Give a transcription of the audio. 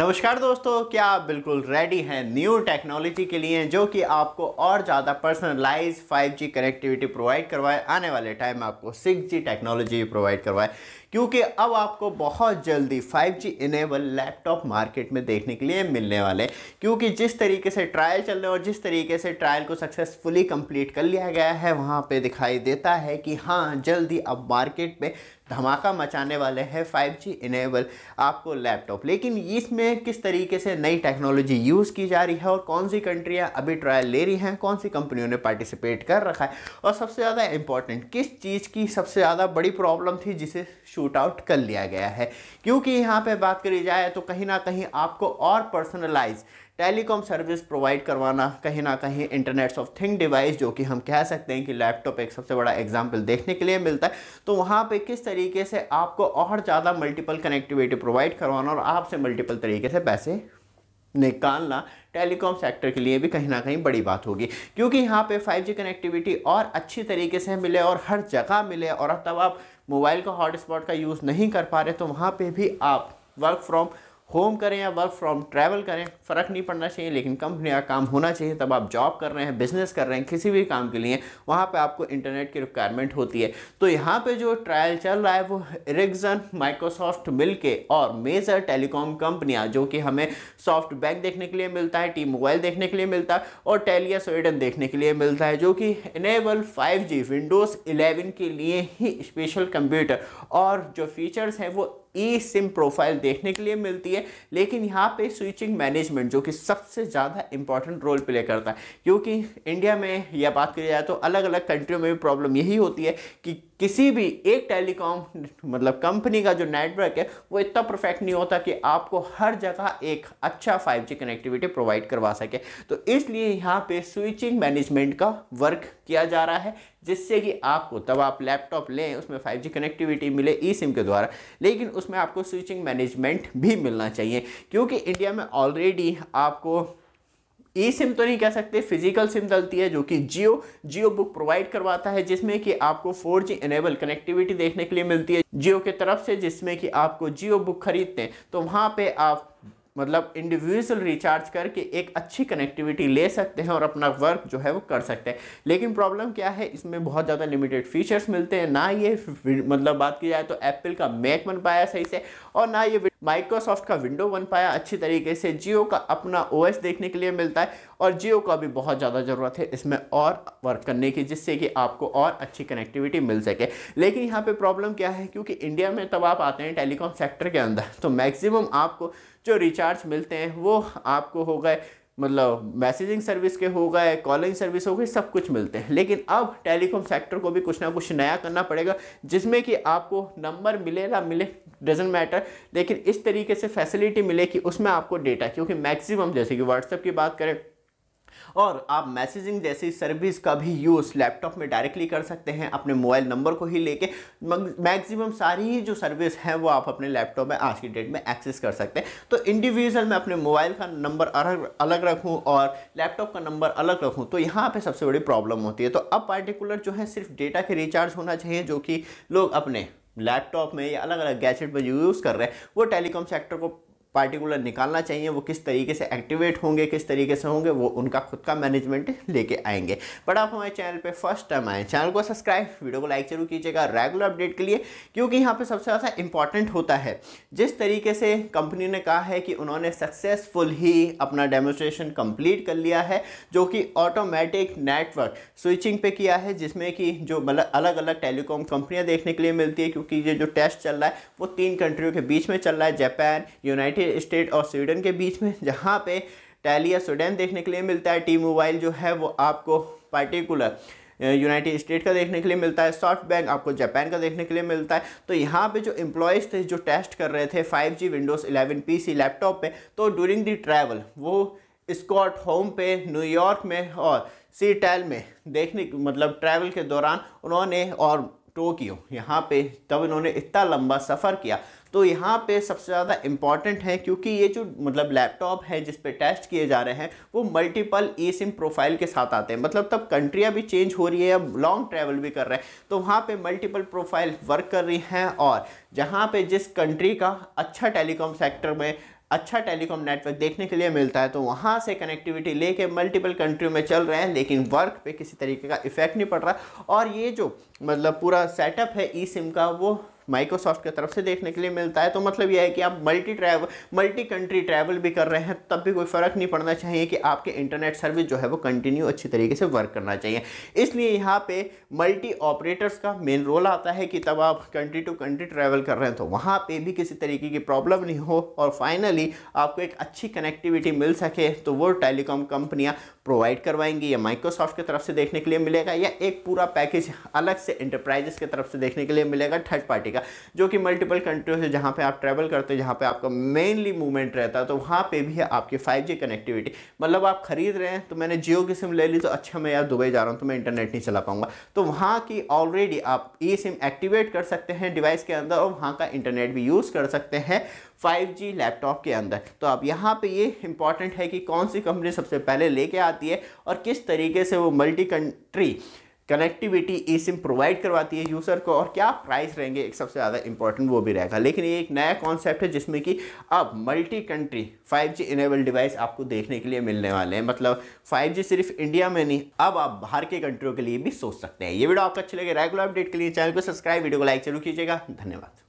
नमस्कार दोस्तों क्या आप बिल्कुल रेडी हैं न्यू टेक्नोलॉजी के लिए जो कि आपको और ज़्यादा पर्सनलाइज 5G कनेक्टिविटी प्रोवाइड करवाए आने वाले टाइम में आपको 6G टेक्नोलॉजी प्रोवाइड करवाए क्योंकि अब आपको बहुत जल्दी 5G इनेबल लैपटॉप मार्केट में देखने के लिए मिलने वाले क्योंकि जिस तरीके से ट्रायल चल रहे और जिस तरीके से ट्रायल को सक्सेसफुली कंप्लीट कर लिया गया है वहाँ पर दिखाई देता है कि हाँ जल्दी अब मार्केट में धमाका मचाने वाले हैं 5G इनेबल आपको लैपटॉप लेकिन इसमें में किस तरीके से नई टेक्नोलॉजी यूज़ की जा रही है और कौन सी कंट्रियाँ अभी ट्रायल ले रही हैं कौन सी कंपनियों ने पार्टिसिपेट कर रखा है और सबसे ज़्यादा इंपॉर्टेंट किस चीज़ की सबसे ज़्यादा बड़ी प्रॉब्लम थी जिसे शूट आउट कर लिया गया है क्योंकि यहाँ पर बात करी जाए तो कहीं ना कहीं आपको और पर्सनलाइज टेलीकॉम सर्विस प्रोवाइड करवाना कहीं ना कहीं इंटरनेट्स ऑफ थिंग डिवाइस जो कि हम कह सकते हैं कि लैपटॉप एक सबसे बड़ा एग्जाम्पल देखने के लिए मिलता है तो वहाँ पर किस तरीके से आपको और ज़्यादा मल्टीपल कनेक्टिविटी प्रोवाइड करवाना और आपसे मल्टीपल तरीके से पैसे निकालना टेलीकॉम सेक्टर के लिए भी कहीं ना कहीं बड़ी बात होगी क्योंकि यहाँ पे 5G कनेक्टिविटी और अच्छी तरीके से मिले और हर जगह मिले और तब आप मोबाइल का हॉटस्पॉट का यूज़ नहीं कर पा रहे तो वहाँ पे भी आप वर्क फ्रॉम होम करें या वर्क फ्रॉम ट्रैवल करें फ़र्क नहीं पड़ना चाहिए लेकिन कंपनी का काम होना चाहिए तब आप जॉब कर रहे हैं बिज़नेस कर रहे हैं किसी भी काम के लिए वहाँ पे आपको इंटरनेट की रिक्वायरमेंट होती है तो यहाँ पे जो ट्रायल चल रहा है वो एरिक्सन माइक्रोसॉफ्ट मिल और मेजर टेलीकॉम कंपनियाँ जो कि हमें सॉफ्ट बैंक देखने के लिए मिलता है टी मोबाइल देखने के लिए मिलता है और टेलिया स्वेडन देखने के लिए मिलता है जो कि इनेबल फाइव विंडोज़ इलेवन के लिए ही स्पेशल कंप्यूटर और जो फीचर्स हैं वो ई सिम प्रोफाइल देखने के लिए मिलती है लेकिन यहाँ पे स्विचिंग मैनेजमेंट जो कि सबसे ज़्यादा इंपॉर्टेंट रोल प्ले करता है क्योंकि इंडिया में यह बात की जाए तो अलग अलग कंट्रियों में भी प्रॉब्लम यही होती है कि किसी भी एक टेलीकॉम मतलब कंपनी का जो नेटवर्क है वो इतना परफेक्ट नहीं होता कि आपको हर जगह एक अच्छा 5G कनेक्टिविटी प्रोवाइड करवा सके तो इसलिए यहाँ पे स्विचिंग मैनेजमेंट का वर्क किया जा रहा है जिससे कि आपको तब आप लैपटॉप लें उसमें 5G कनेक्टिविटी मिले ई सिम के द्वारा लेकिन उसमें आपको स्विचिंग मैनेजमेंट भी मिलना चाहिए क्योंकि इंडिया में ऑलरेडी आपको ई सिम तो नहीं कह सकते फिजिकल सिम डलती है जो कि जियो जियो बुक प्रोवाइड करवाता है जिसमें कि आपको 4G इनेबल कनेक्टिविटी देखने के लिए मिलती है जियो के तरफ से जिसमें कि आपको जियो बुक खरीदते हैं तो वहाँ पे आप मतलब इंडिविजुअल रिचार्ज करके एक अच्छी कनेक्टिविटी ले सकते हैं और अपना वर्क जो है वो कर सकते हैं लेकिन प्रॉब्लम क्या है इसमें बहुत ज़्यादा लिमिटेड फीचर्स मिलते हैं ना ये मतलब बात की जाए तो एप्पल का मैक बन पाया सही से और ना ये माइक्रोसॉफ्ट का विंडो बन पाया अच्छी तरीके से जियो का अपना ओ देखने के लिए मिलता है और जियो का भी बहुत ज़्यादा ज़रूरत है इसमें और वर्क करने की जिससे कि आपको और अच्छी कनेक्टिविटी मिल सके लेकिन यहाँ पर प्रॉब्लम क्या है क्योंकि इंडिया में तब आप आते हैं टेलीकॉम सेक्टर के अंदर तो मैक्सिमम आपको जो रिचार्ज मिलते हैं वो आपको हो गए मतलब मैसेजिंग सर्विस के हो गए कॉलिंग सर्विस हो गई सब कुछ मिलते हैं लेकिन अब टेलीकॉम सेक्टर को भी कुछ ना कुछ नया करना पड़ेगा जिसमें कि आपको नंबर मिले ना मिले डजेंट मैटर लेकिन इस तरीके से फैसिलिटी मिले कि उसमें आपको डेटा क्योंकि मैक्सिमम जैसे कि व्हाट्सएप की बात करें और आप मैसेजिंग जैसी सर्विस का भी यूज़ लैपटॉप में डायरेक्टली कर सकते हैं अपने मोबाइल नंबर को ही लेके मैक्सिमम सारी ही जो सर्विस हैं वो आप अपने लैपटॉप में आज की डेट में एक्सेस कर सकते हैं तो इंडिविजुअल में अपने मोबाइल का नंबर अलग अलग रखूँ और लैपटॉप का नंबर अलग रखूँ तो यहाँ पर सबसे बड़ी प्रॉब्लम होती है तो अब पार्टिकुलर जो है सिर्फ डेटा के रिचार्ज होना चाहिए जो कि लोग अपने लैपटॉप में या अलग अलग गैजेट में यूज़ कर रहे हैं वो टेलीकॉम सेक्टर को पार्टिकुलर निकालना चाहिए वो किस तरीके से एक्टिवेट होंगे किस तरीके से होंगे वो उनका खुद का मैनेजमेंट लेके आएंगे बट आप हमारे चैनल पर फर्स्ट टाइम आए चैनल को सब्सक्राइब वीडियो को लाइक जरूर कीजिएगा रेगुलर अपडेट के लिए क्योंकि यहाँ पर सबसे ज़्यादा इंपॉर्टेंट होता है जिस तरीके से कंपनी ने कहा है कि उन्होंने सक्सेसफुल ही अपना डेमोस्ट्रेशन कम्प्लीट कर लिया है जो कि ऑटोमेटिक नेटवर्क स्विचिंग पे किया है जिसमें कि जो मतलब अलग अलग टेलीकॉम कंपनियाँ देखने के लिए मिलती है क्योंकि ये जो टेस्ट चल रहा है वो तीन कंट्रियों के बीच में चल रहा है जापान यूनाइटेड के स्टेट और स्वीडन के बीच में जहाँ पे टैली या स्वीडन देखने के लिए मिलता है टी मोबाइल जो है वो आपको पर्टिकुलर यूनाइटेड स्टेट का देखने के लिए मिलता है सॉफ्ट बैंक आपको जापान का देखने के लिए मिलता है तो यहाँ पे जो एम्प्लॉयज़ थे जो टेस्ट कर रहे थे 5G विंडोज़ 11 पीसी लैपटॉप पे तो ड्यूरिंग दी ट्रैवल वो स्कॉट होम पे न्यूयॉर्क में और सीटैल में देखने मतलब ट्रैवल के दौरान उन्होंने और टोक्यो यहाँ पे तब इन्होंने इतना लंबा सफ़र किया तो यहाँ पे सबसे ज़्यादा इम्पॉर्टेंट है क्योंकि ये जो मतलब लैपटॉप है जिस पे टेस्ट किए जा रहे हैं वो मल्टीपल ई सिम प्रोफाइल के साथ आते हैं मतलब तब कंट्रियाँ भी चेंज हो रही है अब लॉन्ग ट्रैवल भी कर रहे हैं तो वहाँ पे मल्टीपल प्रोफाइल वर्क कर रही हैं और जहाँ पे जिस कंट्री का अच्छा टेलीकॉम सेक्टर में अच्छा टेलीकॉम नेटवर्क देखने के लिए मिलता है तो वहाँ से कनेक्टिविटी लेके मल्टीपल कंट्री में चल रहे हैं लेकिन वर्क पे किसी तरीके का इफेक्ट नहीं पड़ रहा और ये जो मतलब पूरा सेटअप है ई सिम का वो माइक्रोसॉफ्ट की तरफ से देखने के लिए मिलता है तो मतलब यह है कि आप multi travel multi country travel भी कर रहे हैं तब भी कोई फ़र्क नहीं पड़ना चाहिए कि आपके इंटरनेट सर्विस जो है वो कंटिन्यू अच्छी तरीके से वर्क करना चाहिए इसलिए यहाँ पे मल्टी ऑपरेटर्स का मेन रोल आता है कि तब आप कंट्री टू कंट्री ट्रैवल कर रहे हैं तो वहाँ पर भी किसी तरीके की प्रॉब्लम नहीं हो और फाइनली आपको एक अच्छी कनेक्टिविटी मिल सके तो वो टेलीकॉम कंपनियाँ प्रोवाइड करवाएंगी या माइक्रोसॉफ्ट की तरफ से देखने के लिए मिलेगा या एक पूरा पैकेज अलग से इंटरप्राइजेस की तरफ से देखने के लिए मिलेगा थर्ड पार्टी जाएगा जो कि मल्टीपल कंट्रीज है जहाँ पे आप ट्रैवल करते हैं जहाँ पे आपका मेनली मूवमेंट रहता है तो वहाँ पे भी है आपकी जी कनेक्टिविटी मतलब आप खरीद रहे हैं तो मैंने जियो की सिम ले ली तो अच्छा मैं यार दुबई जा रहा हूँ तो मैं इंटरनेट नहीं चला पाऊँगा तो वहाँ की ऑलरेडी आप ई सिम एक्टिवेट कर सकते हैं डिवाइस के अंदर और वहाँ का इंटरनेट भी यूज़ कर सकते हैं 5G लैपटॉप के अंदर तो अब यहाँ पे ये इंपॉर्टेंट है कि कौन सी कंपनी सबसे पहले लेके आती है और किस तरीके से वो multi country connectivity e SIM provide करवाती है यूज़र को और क्या प्राइस रहेंगे एक सबसे ज़्यादा इंपॉर्टेंट वो भी रहेगा लेकिन ये एक नया कॉन्सेप्ट है जिसमें कि अब multi country 5G enable device आपको देखने के लिए मिलने वाले हैं मतलब 5G सिर्फ इंडिया में नहीं अब आप बाहर के कंट्रियों के लिए भी सोच सकते हैं ये वीडियो आपको अच्छी लगे रेगुलर अपडेट के लिए चैनल को सब्सक्राइब वीडियो को लाइक जरूर कीजिएगा धन्यवाद